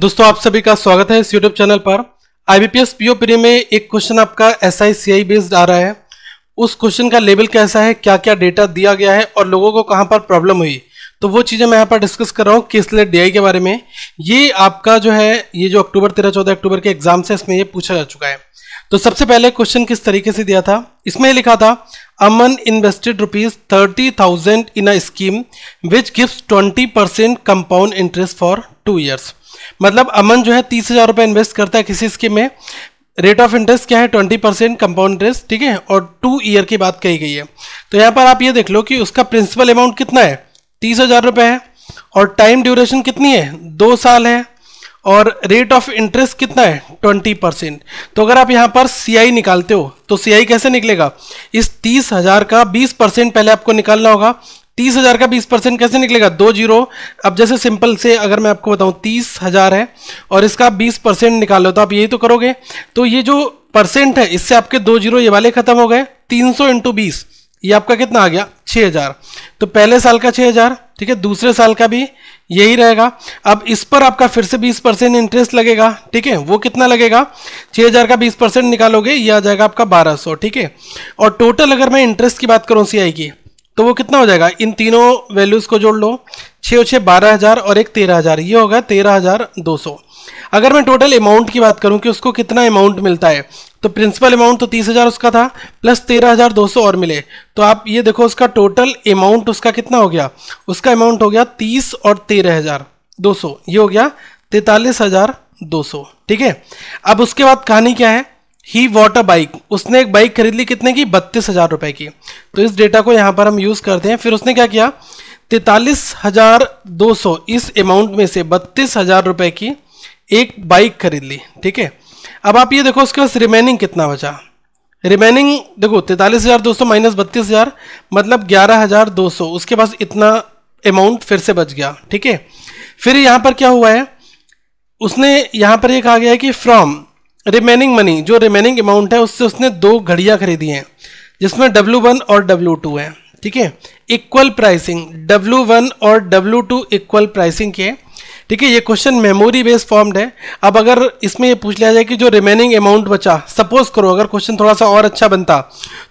दोस्तों आप सभी का स्वागत है इस यूट्यूब चैनल पर आईबीपीएस पीओ पीरी में एक क्वेश्चन आपका S I C I based आ रहा है उस क्वेश्चन का लेवल कैसा है क्या क्या डेटा दिया गया है और लोगों को कहाँ पर प्रॉब्लम हुई तो वो चीज़ें मैं यहाँ पर डिस्कस कर रहा हूँ किस लिए डी के बारे में ये आपका जो है ये जो अक्टूबर तेरह चौदह अक्टूबर के एग्जाम से इसमें ये पूछा जा चुका है तो सबसे पहले क्वेश्चन किस तरीके से दिया था इसमें यह लिखा था Aman invested rupees thirty thousand in a scheme which gives twenty percent compound interest for two years मतलब अमन जो है तीस हज़ार रुपये इन्वेस्ट करता है किसी स्कीम में रेट ऑफ इंटरेस्ट क्या है ट्वेंटी परसेंट कंपाउंड इंटरेस्ट ठीक है और टू ईयर की बात कही गई है तो यहाँ पर आप ये देख लो कि उसका प्रिंसिपल अमाउंट कितना है तीस हज़ार रुपये है और टाइम ड्यूरेशन कितनी है दो साल है और रेट ऑफ इंटरेस्ट कितना है ट्वेंटी परसेंट तो अगर आप यहाँ पर सी निकालते हो तो सी कैसे निकलेगा इस तीस हज़ार का बीस परसेंट पहले आपको निकालना होगा तीस हजार का बीस परसेंट कैसे निकलेगा दो जीरो अब जैसे सिंपल से अगर मैं आपको बताऊं तीस हजार है और इसका आप बीस परसेंट निकालो तो आप यही तो करोगे तो ये जो परसेंट है इससे आपके दो जीरो ये वाले खत्म हो गए तीन सौ इंटू बीस ये आपका कितना आ गया छः हज़ार तो पहले साल का छः हज़ार ठीक है दूसरे साल का भी यही रहेगा अब इस पर आपका फिर से बीस परसेंट इंटरेस्ट लगेगा ठीक है वो कितना लगेगा छः हज़ार का बीस परसेंट निकालोगे ये आ जाएगा आपका बारह सौ ठीक है और टोटल अगर मैं इंटरेस्ट की बात करूँ सी आई की तो वो कितना हो जाएगा इन तीनों वैल्यूज़ को जोड़ लो छः छः बारह हज़ार और एक तेरह हज़ार ये होगा तेरह हज़ार दो सौ अगर मैं टोटल अमाउंट की बात करूं कि उसको कितना अमाउंट मिलता है तो प्रिंसिपल अमाउंट तो तीस हज़ार उसका था प्लस तेरह हज़ार दो सौ और मिले तो आप ये देखो उसका टोटल अमाउंट उसका कितना हो गया उसका अमाउंट हो गया तीस और तेरह हज़ार दो सौ ये हो गया तैतालीस हज़ार दो सौ ठीक है अब उसके बाद कहानी क्या है ही वॉट अ बाइक उसने एक बाइक खरीद ली कितने की बत्तीस हजार रुपए की तो इस डेटा को यहां पर हम यूज करते हैं फिर उसने क्या किया तैतालीस हजार दो सौ इस अमाउंट में से बत्तीस हजार रुपए की एक बाइक खरीद ली ठीक है अब आप ये देखो उसके पास रिमेनिंग कितना बचा रिमेनिंग देखो तैतालीस हजार दो सौ माइनस बत्तीस हजार मतलब ग्यारह हजार दो सौ उसके पास इतना अमाउंट फिर से बच गया ठीक है फिर यहां पर क्या हुआ है उसने यहां पर ये यह कहा गया है कि फ्रॉम रिमेनिंग मनी जो रिमेनिंग अमाउंट है उससे उसने दो घड़ियाँ खरीदी हैं जिसमें W1 और W2 है ठीक है इक्वल प्राइसिंग W1 और W2 इक्वल प्राइसिंग के ठीक है ये क्वेश्चन मेमोरी बेस्ड फॉर्म्ड है अब अगर इसमें ये पूछ लिया जाए कि जो रिमेनिंग अमाउंट बचा सपोज करो अगर क्वेश्चन थोड़ा सा और अच्छा बनता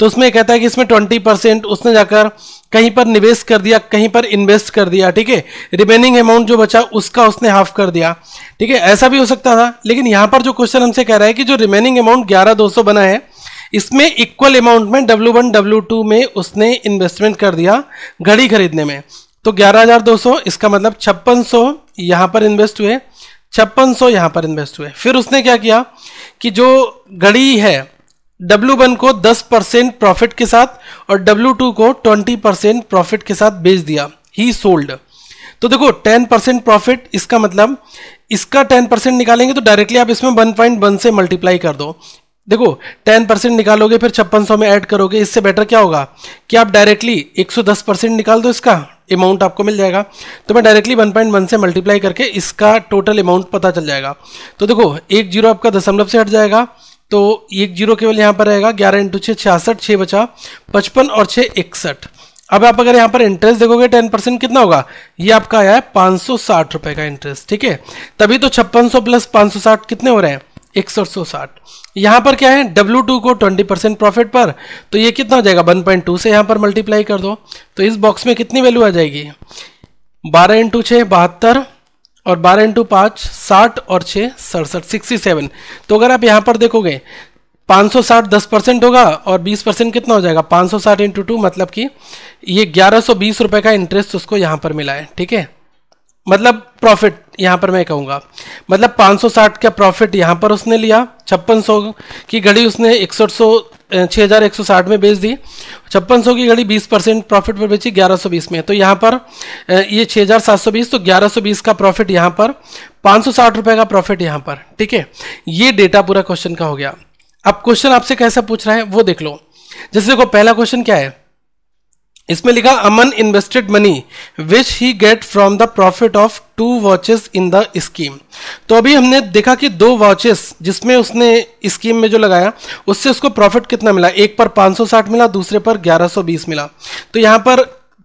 तो उसमें कहता है कि इसमें ट्वेंटी परसेंट उसने जाकर कहीं पर निवेश कर दिया कहीं पर इन्वेस्ट कर दिया ठीक है रिमेनिंग अमाउंट जो बचा उसका उसने हाफ कर दिया ठीक है ऐसा भी हो सकता था लेकिन यहाँ पर जो क्वेश्चन हमसे कह रहा है कि जो रिमेनिंग अमाउंट ग्यारह दो सौ बना है इसमें इक्वल अमाउंट में डब्ल्यू टू में उसने इन्वेस्टमेंट कर दिया घड़ी खरीदने में तो 11,200 इसका मतलब 5600 यहां पर इन्वेस्ट हुए 5600 यहां पर इन्वेस्ट हुए फिर उसने क्या किया कि जो घड़ी है W1 को 10 परसेंट प्रॉफिट के साथ और W2 को 20 परसेंट प्रॉफिट के साथ बेच दिया ही सोल्ड तो देखो 10 परसेंट प्रॉफिट इसका मतलब इसका 10 परसेंट निकालेंगे तो डायरेक्टली आप इसमें वन से मल्टीप्लाई कर दो देखो 10 परसेंट निकालोगे फिर छप्पन सौ में ऐड करोगे इससे बेटर क्या होगा कि आप डायरेक्टली 110 परसेंट निकाल दो इसका अमाउंट आपको मिल जाएगा तो मैं डायरेक्टली वन पॉइंट वन से मल्टीप्लाई करके इसका टोटल अमाउंट पता चल जाएगा तो देखो एक जीरो आपका दशमलव से हट जाएगा तो एक जीरो केवल यहाँ पर रहेगा ग्यारह इंटू छः छियासठ छः बचा पचपन और छः इकसठ अब आप अगर यहाँ पर इंटरेस्ट देखोगे टेन परसेंट कितना होगा ये आपका आया है पाँच सौ साठ रुपये का इंटरेस्ट ठीक है तभी तो छप्पन सौ प्लस पाँच सौ साठ कितने हो रहे हैं एक सौ साठ यहाँ पर क्या है डब्ल्यू टू को ट्वेंटी परसेंट प्रॉफिट पर तो ये कितना हो जाएगा वन पॉइंट टू से यहाँ पर मल्टीप्लाई कर दो तो इस बॉक्स में कितनी वैल्यू आ जाएगी बारह इंटू छः बहत्तर और बारह इंटू पाँच साठ और छः सड़सठ सिक्सटी सेवन तो अगर आप यहाँ पर देखोगे 560 दस परसेंट होगा और 20 परसेंट कितना हो जाएगा 560 सौ इंटू टू मतलब कि ये ग्यारह सौ बीस रुपये का इंटरेस्ट उसको यहाँ पर मिला है ठीक है मतलब प्रॉफिट यहाँ पर मैं कहूँगा मतलब 560 का प्रॉफिट यहाँ पर उसने लिया छप्पन की घड़ी उसने इकसठ सौ हज़ार एक सौ साठ में बेच दी छप्पन सौ की घड़ी बीस परसेंट प्रॉफिट पर बेची ग्यारह बीस में तो यहाँ पर ये 6720 हज़ार सात सौ बीस तो ग्यारह बीस का प्रॉफिट यहाँ पर पाँच सौ साठ का प्रॉफिट यहाँ पर ठीक है ये डेटा पूरा क्वेश्चन का हो गया अब क्वेश्चन आपसे कैसा पूछ रहा है वो देख लो जैसे देखो पहला क्वेश्चन क्या है इसमें लिखा Aman invested money which he get from the profit of two watches in the scheme तो अभी हमने देखा कि दो वॉचेस जिसमें उसने स्कीम में जो लगाया उससे उसको प्रॉफिट कितना मिला एक पर 560 मिला दूसरे पर 1120 मिला तो यहाँ पर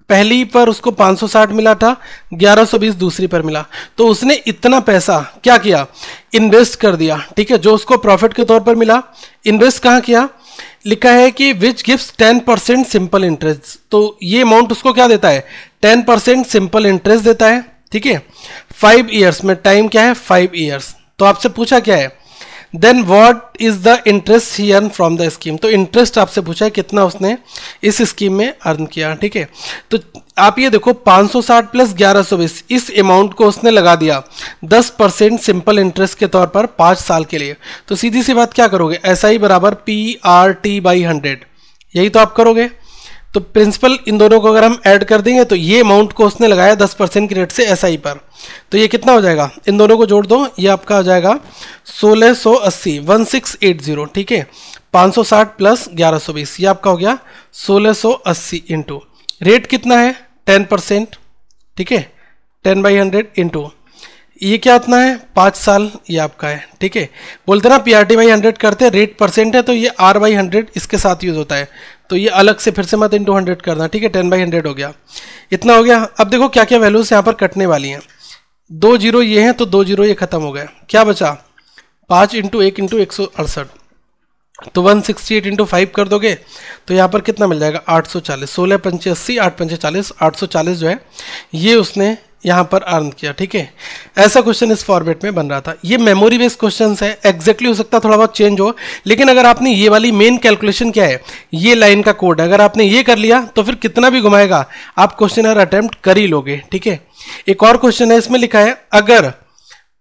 पहली पर उसको 560 मिला था 1120 दूसरी पर मिला तो उसने इतना पैसा क्या किया इन्वेस्ट कर दिया ठीक है जो उसको प्रॉफिट के तौर पर मिला इन्वेस्ट कहाँ किया लिखा है कि which gives ten percent simple interest तो ये अमाउंट उसको क्या देता है टेन परसेंट सिंपल इंटरेस्ट देता है ठीक है फाइव ईयर्स में टाइम क्या है फाइव ईयर्स तो आपसे पूछा क्या है then what is the interest he earn from the scheme तो इंटरेस्ट आपसे पूछा है कितना उसने इस स्कीम में अर्न किया ठीक है तो आप ये देखो 560 प्लस ग्यारह इस अमाउंट को उसने लगा दिया 10 परसेंट सिंपल इंटरेस्ट के तौर पर पाँच साल के लिए तो सीधी सी बात क्या करोगे एस आई बराबर P R T by hundred यही तो आप करोगे तो प्रिंसिपल इन दोनों को अगर हम ऐड कर देंगे तो ये अमाउंट को उसने लगाया 10 परसेंट के रेट से एस पर तो ये कितना हो जाएगा इन दोनों को जोड़ दो ये आपका हो जाएगा सोलह सौ अस्सी वन सिक्स एट जीरो ठीक है पाँच सौ साठ प्लस ग्यारह सौ बीस ये आपका हो गया सोलह सौ अस्सी इंटू रेट कितना है टेन परसेंट ठीक है टेन बाई हंड्रेड इंटू ये क्या इतना है पाँच साल ये आपका है ठीक है बोलते ना P R T by hundred करते हैं रेट परसेंट है तो ये आर बाई हंड्रेड इसके साथ यूज़ होता है तो ये अलग से फिर से मत इंटू हंड्रेड करना ठीक है टेन बाई हंड्रेड हो गया इतना हो गया अब देखो क्या क्या वैल्यूज़ यहाँ पर कटने वाली हैं दो जीरो ये हैं तो दो जीरो ये ख़त्म हो गया क्या बचा पाँच इंटू एक इंटू एक सौ अड़सठ तो one sixty eight into five कर दोगे तो यहाँ पर कितना मिल जाएगा आठ सौ चालीस सोलह पंचे अस्सी आठ पंचे चालीस आठ सौ चालीस जो है ये उसने यहाँ पर अर्न किया ठीक है ऐसा क्वेश्चन इस फॉर्मेट में बन रहा था ये मेमोरी बेस्ड क्वेश्चन है एग्जैक्टली हो सकता है थोड़ा बहुत चेंज हो लेकिन अगर आपने ये वाली मेन कैलकुलेशन क्या है ये लाइन का कोड है अगर आपने ये कर लिया तो फिर कितना भी घुमाएगा आप क्वेश्चन अटेम्प्ट कर ही लोगे ठीक है एक और क्वेश्चन है इसमें लिखा है अगर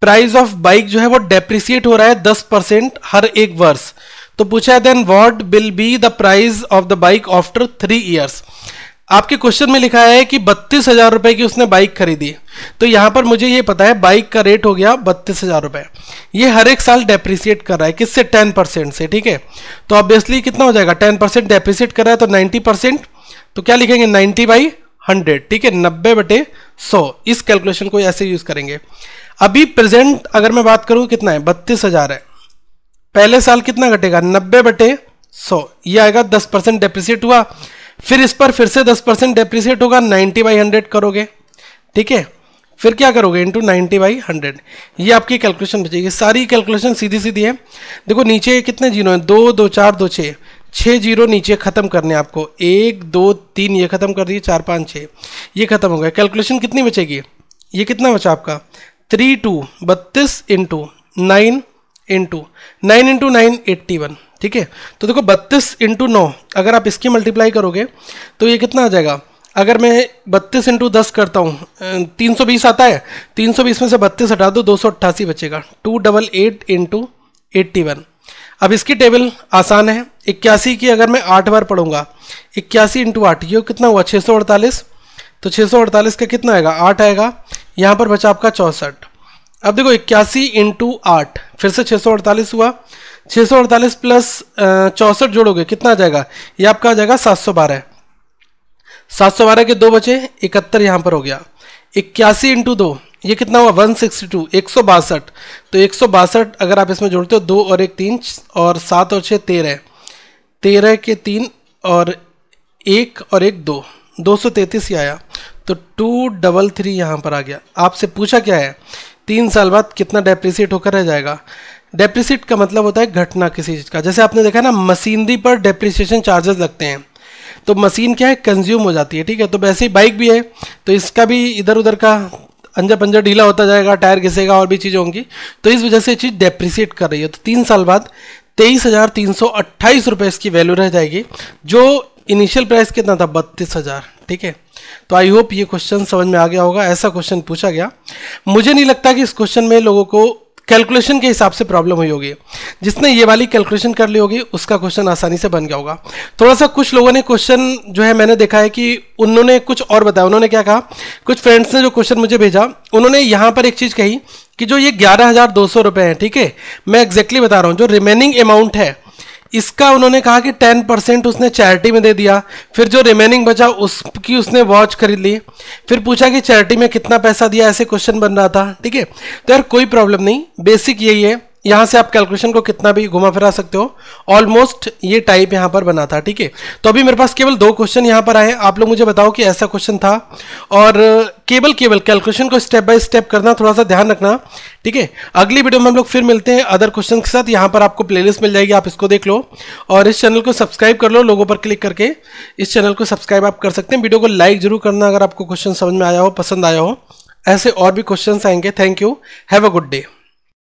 प्राइस ऑफ बाइक जो है वो डेप्रिसिएट हो रहा है दस परसेंट हर एक वर्ष तो पूछा है then what will be the price of the bike after three years आपके क्वेश्चन में लिखा है कि बत्तीस हजार रुपए की उसने बाइक खरीदी तो यहां पर मुझे ये पता है बाइक का रेट हो गया बत्तीस हजार रुपए ये हर एक साल डेप्रिसिएट कर रहा है किससे टेन परसेंट से ठीक है तो ऑब्वियसली कितना हो जाएगा टेन परसेंट डेप्रिसिएट कर रहा है तो नाइन्टी परसेंट तो क्या लिखेंगे नाइन्टी बाई हंड्रेड ठीक है नब्बे बटे सौ इस कैलकुलेशन को ऐसे यूज करेंगे अभी प्रेजेंट अगर मैं बात करूँ कितना है बत्तीस हजार है पहले साल कितना घटेगा नब्बे बटे सौ ये आएगा दस परसेंट डेप्रिसिएट हुआ फिर इस पर फिर से दस परसेंट डेप्रिसिएट होगा नाइन्टी बाई हंड्रेड करोगे ठीक है फिर क्या करोगे इंटू नाइन्टी बाई हंड्रेड ये आपकी कैलकुलेशन बचेगी सारी कैलकुलेशन सीधी सीधी है देखो नीचे कितने जीरो हैं दो दो चार दो छः छः जीरो नीचे ख़त्म करने आपको एक दो तीन ये ख़त्म कर दिए चार पाँच छः ये ख़त्म हो गया कैलकुलेशन कितनी बचेगी ये कितना बचा आपका थ्री टू बत्तीस into nine into nine into nine eighty one ठीक है तो देखो बत्तीस इंटू नौ अगर आप इसकी मल्टीप्लाई करोगे तो ये कितना आ जाएगा अगर मैं बत्तीस इंटू दस करता हूँ अं, तीन सौ बीस आता है तीन सौ बीस में से बत्तीस हटा दो दो सौ अट्ठासी बचेगा two double eight into eighty one अब इसकी टेबल आसान है इक्यासी की अगर मैं आठ बार पढ़ूंगा इक्यासी इंटू आठ ये कितना हुआ छः सौ अड़तालीस तो छः सौ अड़तालीस का कितना आएगा आठ आएगा यहाँ पर बचा आपका चौंसठ अब देखो इक्यासी इंटू आठ फिर से 648 हुआ 648 प्लस चौंसठ जोड़ोगे कितना आ जाएगा ये आपका आ जाएगा 712 712 के दो बचे इकहत्तर यहाँ पर हो गया इक्यासी इंटू दो ये कितना हुआ वन सिक्सटी टू एक सौ बासठ तो एक सौ बासठ अगर आप इसमें जोड़ते हो दो और एक तीन और सात और छः तेरह तेरह के तीन और एक और एक दो दो सौ तैंतीस ही आया तो टू डबल थ्री यहाँ पर आ गया आपसे पूछा क्या है तीन साल बाद कितना डेप्रिसिएट होकर रह जाएगा डेप्रिसिएट का मतलब होता है घटना किसी चीज़ का जैसे आपने देखा ना मशीनरी पर डेप्रिसिएशन चार्जेस लगते हैं तो मशीन क्या है कंज्यूम हो जाती है ठीक है तो वैसे ही बाइक भी है तो इसका भी इधर उधर का अंजा पंजा ढीला होता जाएगा टायर घिसेगा और भी चीज़ें होंगी तो इस वजह से चीज़ डेप्रिसिएट कर रही है तो तीन साल बाद तेईस हज़ार तीन सौ अट्ठाईस रुपये इसकी वैल्यू रह जाएगी जो इनिशियल प्राइस कितना था बत्तीस हज़ार ठीक है तो आई होप ये क्वेश्चन समझ में आ गया होगा ऐसा क्वेश्चन पूछा गया मुझे नहीं लगता कि इस क्वेश्चन में लोगों को कैलकुलेशन के हिसाब से प्रॉब्लम हुई होगी जिसने ये वाली कैलकुलेशन कर ली होगी उसका क्वेश्चन आसानी से बन गया होगा थोड़ा सा कुछ लोगों ने क्वेश्चन जो है मैंने देखा है कि उन्होंने कुछ और बताया उन्होंने क्या कहा कुछ फ्रेंड्स ने जो क्वेश्चन मुझे भेजा उन्होंने यहाँ पर एक चीज़ कही कि जो ये ग्यारह हज़ार दो सौ रुपये हैं ठीक है मैं एग्जैक्टली बता रहा हूँ जो रिमेनिंग अमाउंट है इसका उन्होंने कहा कि टेन परसेंट उसने चैरिटी में दे दिया फिर जो रिमेनिंग बचा उसकी उसने वॉच खरीद ली फिर पूछा कि चैरिटी में कितना पैसा दिया ऐसे क्वेश्चन बन रहा था ठीक है तो यार कोई प्रॉब्लम नहीं बेसिक यही है यहाँ से आप कैलकुलेशन को कितना भी घुमा फिरा सकते हो ऑलमोस्ट ये टाइप यहाँ पर बना था ठीक है तो अभी मेरे पास केवल दो क्वेश्चन यहाँ पर आए आप लोग मुझे बताओ कि ऐसा क्वेश्चन था और केवल केवल कैलकुलेशन को स्टेप बाय स्टेप करना थोड़ा सा ध्यान रखना ठीक है अगली वीडियो में हम लोग फिर मिलते हैं अदर क्वेश्चन के साथ यहाँ पर आपको प्लेलिस्ट मिल जाएगी आप इसको देख लो और इस चैनल को सब्सक्राइब कर लो लोगों पर क्लिक करके इस चैनल को सब्सक्राइब आप कर सकते हैं वीडियो को लाइक जरूर करना अगर आपको क्वेश्चन समझ में आया हो पसंद आया हो ऐसे और भी क्वेश्चन आएंगे thank you have a good day